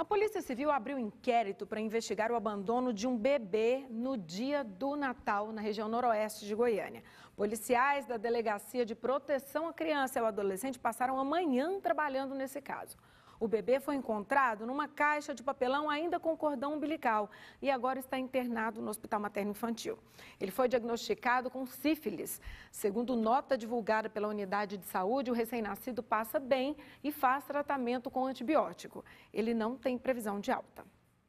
A Polícia Civil abriu inquérito para investigar o abandono de um bebê no dia do Natal, na região noroeste de Goiânia. Policiais da Delegacia de Proteção à Criança e ao Adolescente passaram a manhã trabalhando nesse caso. O bebê foi encontrado numa caixa de papelão ainda com cordão umbilical e agora está internado no Hospital Materno Infantil. Ele foi diagnosticado com sífilis. Segundo nota divulgada pela unidade de saúde, o recém-nascido passa bem e faz tratamento com antibiótico. Ele não tem previsão de alta.